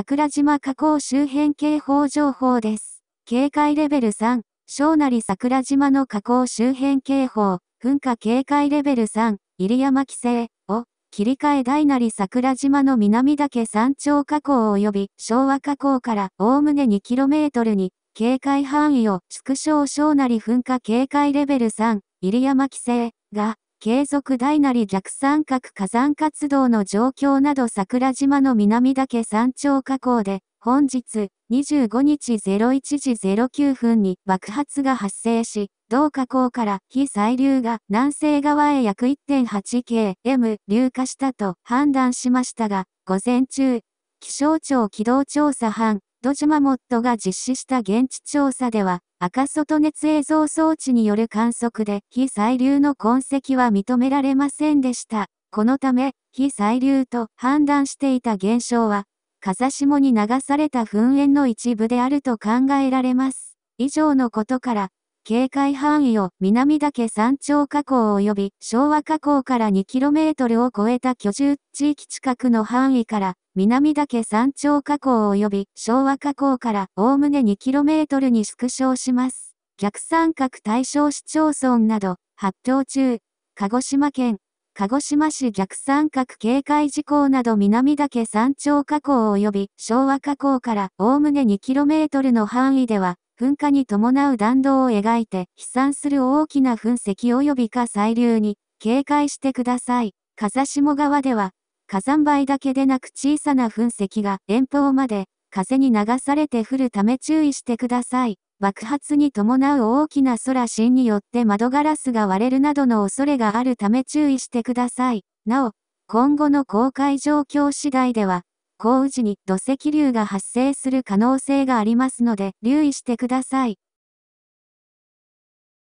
桜島河口周辺警報情報です。警戒レベル3、小なり桜島の河口周辺警報、噴火警戒レベル3、入山規制を切り替え大なり桜島の南岳山頂河口及び昭和河口からおおむね 2km に警戒範囲を縮小小なり噴火警戒レベル3入山規制が継続大なり逆三角火山活動の状況など桜島の南岳山頂火口で、本日25日01時09分に爆発が発生し、同火口から非砕流が南西側へ約 1.8km 流下したと判断しましたが、午前中、気象庁機動調査班ドジマモットが実施した現地調査では、赤外熱映像装置による観測で非載流の痕跡は認められませんでした。このため、非載流と判断していた現象は、風下に流された噴煙の一部であると考えられます。以上のことから、警戒範囲を南岳山頂火口及び昭和火口から 2km を超えた居住地域近くの範囲から南岳山頂火口及び昭和火口からおおむね 2km に縮小します。逆三角対象市町村など発表中、鹿児島県、鹿児島市逆三角警戒事項など南岳山頂火口及び昭和火口からおおむね 2km の範囲では噴火に伴う弾道を描いて、飛散する大きな噴石及び火砕流に警戒してください。風下側では、火山灰だけでなく小さな噴石が遠方まで風に流されて降るため注意してください。爆発に伴う大きな空芯によって窓ガラスが割れるなどの恐れがあるため注意してください。なお、今後の公開状況次第では、降雨時に土石流が発生する可能性がありますので留意してください。